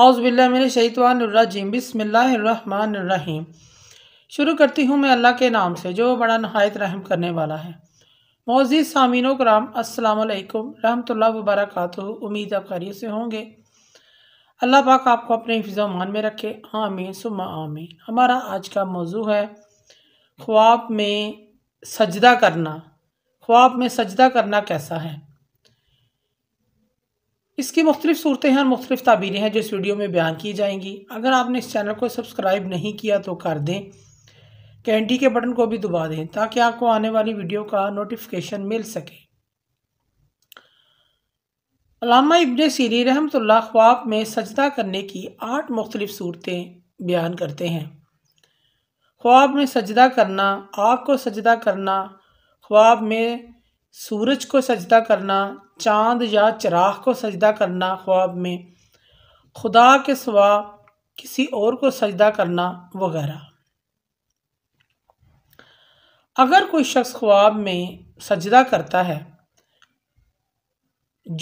आउज़बिल्लिन शैतवानरजीम बिसमीम शुरू करती हूँ मैं अल्लाह के नाम से जो बड़ा नहायत रहम करने वाला है मोज़ी सामिन कराम असलकम रहमत वबरक उम्मीद आप खरी से होंगे अल्लाह पाक आपको अपने मान में रखे आमीन सुम आमीन हमारा आज का मौजू है ख्वाब में सजदा करना ख्वाब में सजदा करना कैसा है इसकी मुख्तलिफ सूरतें हैं और मुख्तलिफ ताबीरें हैं जो इस वीडियो में बयान की जाएंगी अगर आपने इस चैनल को सब्सक्राइब नहीं किया तो कर दें कैंडी के बटन को भी दबा दें ताकि आपको आने वाली वीडियो का नोटिफिकेशन मिल सके अलामा इबन सीरी रहमतुल्लाह ख्वाब में सजदा करने की आठ मुख्तलिफ सूरतें बयान करते हैं ख्वाब में सजदा करना आग को सजदा करना ख्वाब में सूरज को सजदा करना चांद या चराग को सजदा करना ख्वाब में खुदा के सिवा किसी और को सजदा करना वगैरह अगर कोई शख्स ख्वाब में सजदा करता है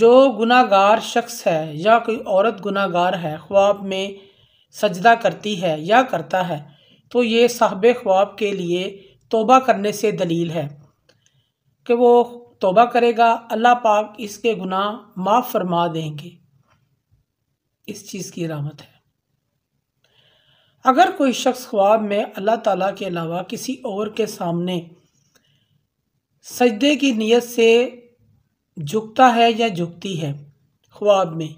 जो गुनागार शख्स है या कोई औरत गुनागार है ख्वाब में सजदा करती है या करता है तो ये साहब ख्वाब के लिए तोबा करने से दलील है कि वो तोबा करेगा अल्लाह पाक इसके गुनाह माफ़ फरमा देंगे इस चीज़ की रामत है अगर कोई शख्स ख्वाब में अल्लाह ताला के अलावा किसी और के सामने सजदे की नीयत से झुकता है या झुकती है ख्वाब में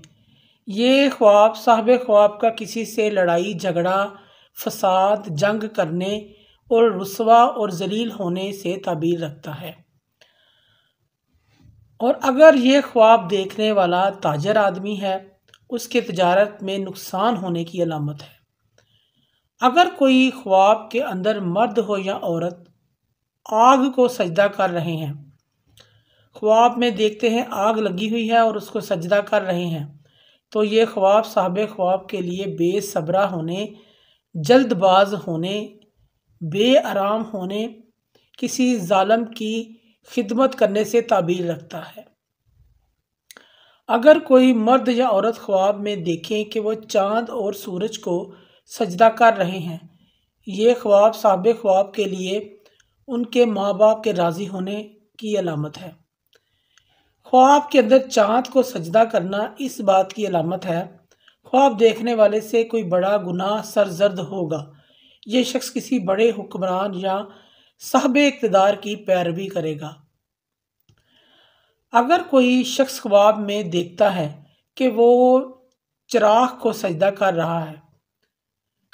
ये ख्वाब साहब ख्वाब का किसी से लड़ाई झगड़ा फसाद जंग करने और रसवा और जलील होने से ताबीर रखता है और अगर ये ख्वाब देखने वाला ताजर आदमी है उसके तजारत में नुकसान होने की अलामत है अगर कोई ख्वाब के अंदर मर्द हो या औरत आग को सजदा कर रहे हैं ख्वाब में देखते हैं आग लगी हुई है और उसको सजदा कर रहे हैं तो ये ख्वाब साहब ख्वाब के लिए बेसब्रा होने जल्दबाज होने बे आराम होने किसी जालम की खिदमत करने से ताबीर रखता है अगर कोई मर्द या औरत ख्वाब में देखें कि वह चांद और सूरज को सजदा कर रहे हैं ये ख्वाब सब ख्वाब के लिए उनके माँ बाप के राज़ी होने की अलामत है ख्वाब के अंदर चांद को सजदा करना इस बात की अलामत है ख्वाब देखने वाले से कोई बड़ा गुनाह सरजर्द होगा ये शख्स किसी बड़े हुक्मरान या साहब इकतदार की पैरवी करेगा अगर कोई शख्स ख्वाब में देखता है कि वो चराग को सजदा कर रहा है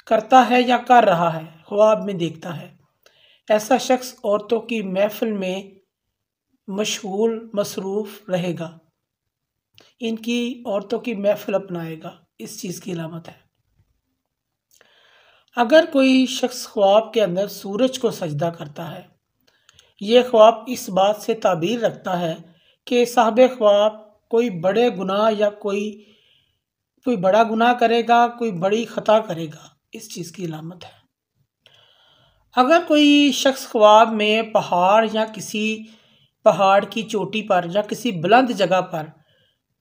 करता है या कर रहा है ख्वाब में देखता है ऐसा शख्स औरतों की महफिल में मशहूल मसरूफ़ रहेगा इनकी औरतों की महफिल अपनाएगा इस चीज़ की अलामत है अगर कोई शख्स ख्वाब के अंदर सूरज को सजदा करता है ये ख्वाब इस बात से ताबीर रखता है कि साहब ख्वाब कोई बड़े गुनाह या कोई कोई बड़ा गुनाह करेगा कोई बड़ी ख़ता करेगा इस चीज़ की अलामत है अगर कोई शख्स ख्वाब में पहाड़ या किसी पहाड़ की चोटी पर या किसी बुलंद जगह पर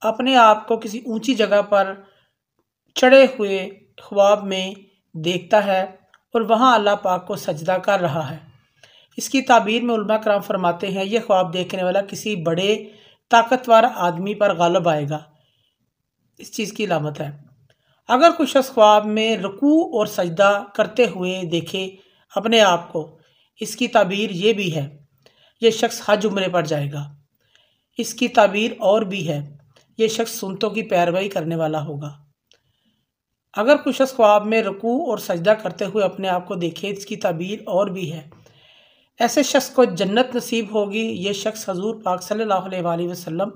अपने आप को किसी ऊंची जगह पर चढ़े हुए ख्वाब में देखता है और वहाँ अल्लाह पाक को सजदा कर रहा है इसकी ताबीर में उलमा कराम फरमाते हैं यह ख्वाब देखने वाला किसी बड़े ताकतवर आदमी पर गालब आएगा इस चीज़ की लामत है अगर कोई शख्स ख्वाब में रकू और सजदा करते हुए देखे अपने आप को इसकी ताबीर ये भी है यह शख्स हज उम्र पर जाएगा इसकी ताबीर और भी है यह शख्स सुनतों की पैरवाई करने वाला होगा अगर कोई शख्स ख्वाब में रुकू और सजदा करते हुए अपने आप को देखे इसकी तबीर और भी है ऐसे शख्स को जन्नत नसीब होगी ये शख्स हजूर पाक सल्लल्लाहु वसम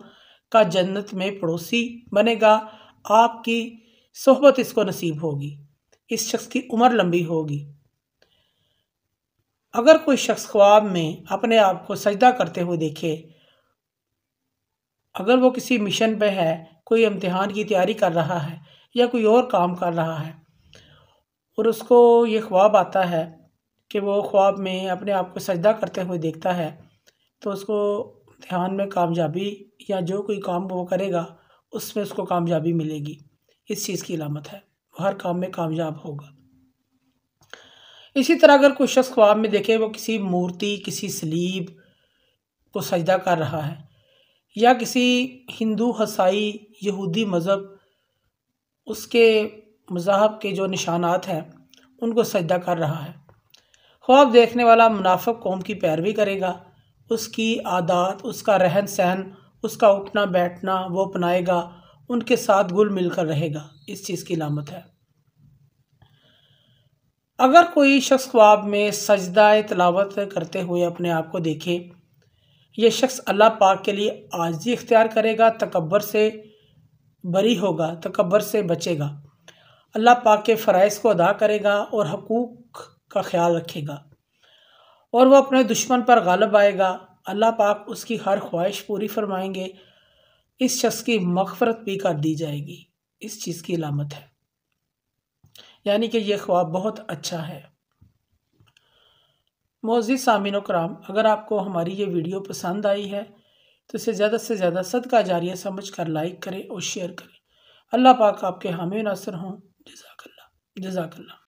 का जन्नत में पड़ोसी बनेगा आपकी सहबत इसको नसीब होगी इस शख्स की उम्र लंबी होगी अगर कोई शख्स ख्वाब में अपने आप को सजदा करते हुए देखे अगर वो किसी मिशन पे है कोई इम्तहान की तैयारी कर रहा है या कोई और काम कर रहा है और उसको ये ख्वाब आता है कि वो ख्वाब में अपने आप को सजदा करते हुए देखता है तो उसको ध्यान में कामयाबी या जो कोई काम वो करेगा उसमें उसको कामयाबी मिलेगी इस चीज़ की अलामत है हर काम में कामयाब होगा इसी तरह अगर कोई शख्स ख्वाब में देखे वो किसी मूर्ति किसी सलीब को सजदा कर रहा है या किसी हिंदू हसाई यहूदी मज़हब उसके मज़ाहब के जो निशानात हैं उनको सजदा कर रहा है ख्वाब देखने वाला मुनाफक कौम की पैरवी करेगा उसकी आदात उसका रहन सहन उसका उठना बैठना वो अपनाएगा उनके साथ गुल मिलकर रहेगा इस चीज़ की लामत है अगर कोई शख्स ख्वाब में सजदा तलावत करते हुए अपने आप को देखे यह शख्स अल्लाह पाक के लिए आजी इख्तियार करेगा तकबर से बरी होगा तकबर से बचेगा अल्लाह पाक के फ़रज़ को अदा करेगा और हकूक़ का ख्याल रखेगा और वह अपने दुश्मन पर गालब आएगा अल्लाह पाक उसकी हर ख्वाहिश पूरी फरमाएंगे इस शख्स की मगफरत भी कर दी जाएगी इस चीज़ की अलामत है यानी कि यह ख्वाब बहुत अच्छा है मोजी सामिन कराम अगर आपको हमारी ये वीडियो पसंद आई है तो इसे ज़्यादा से ज़्यादा सदका जारिया समझ कर लाइक करें और शेयर करें अल्लाह पाक आपके हामी नसर हों जजाकल्ला जजाकल्ला